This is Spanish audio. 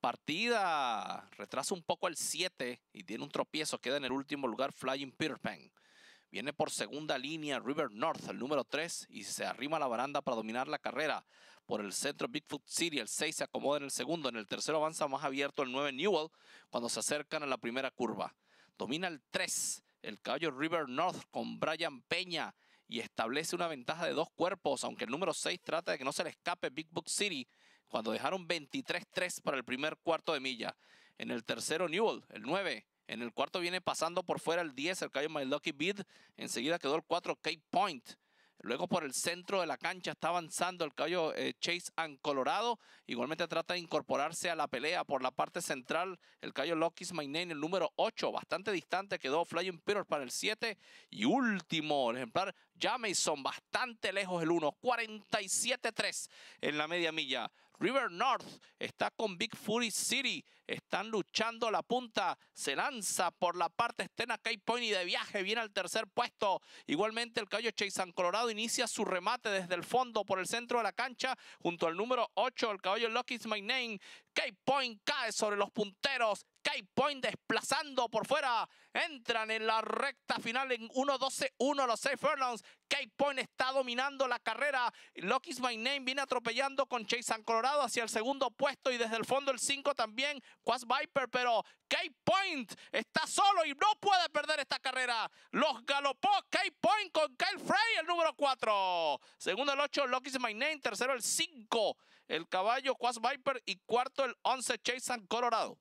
Partida retrasa un poco al 7 y tiene un tropiezo. Queda en el último lugar Flying Peter Pan. Viene por segunda línea River North, el número 3, y se arrima a la baranda para dominar la carrera. Por el centro Bigfoot City, el 6 se acomoda en el segundo. En el tercero avanza más abierto el 9 Newell cuando se acercan a la primera curva. Domina el 3, el caballo River North con Brian Peña y establece una ventaja de dos cuerpos, aunque el número 6 trata de que no se le escape Bigfoot City cuando dejaron 23-3 para el primer cuarto de milla. En el tercero, Newell, el 9. En el cuarto viene pasando por fuera el 10, el Cayo My Lucky Bid. Enseguida quedó el 4, Cape Point. Luego por el centro de la cancha está avanzando el caballo eh, Chase and Colorado. Igualmente trata de incorporarse a la pelea por la parte central. El caballo Lucky's My Name, el número 8, bastante distante. Quedó Flying Peter para el 7. Y último, el ejemplar Jameson, bastante lejos el 1. 47-3 en la media milla. River North está con Big Fury City. Están luchando la punta. Se lanza por la parte estena, K Point y de viaje viene al tercer puesto. Igualmente el caballo Chase San Colorado inicia su remate desde el fondo por el centro de la cancha junto al número 8, el caballo Lucky's My Name. Point cae sobre los punteros k Point desplazando por fuera. Entran en la recta final en 1-12-1 los 6 furlongs. k Point está dominando la carrera. lokis My Name viene atropellando con Chase San Colorado hacia el segundo puesto y desde el fondo el 5 también Quas Viper, pero k Point está solo y no puede perder esta carrera. Los galopó k Point con Kyle Frey, el número 4. Segundo el 8, lokis My Name. Tercero el 5, el caballo Quas Viper y cuarto el 11, Chase San Colorado.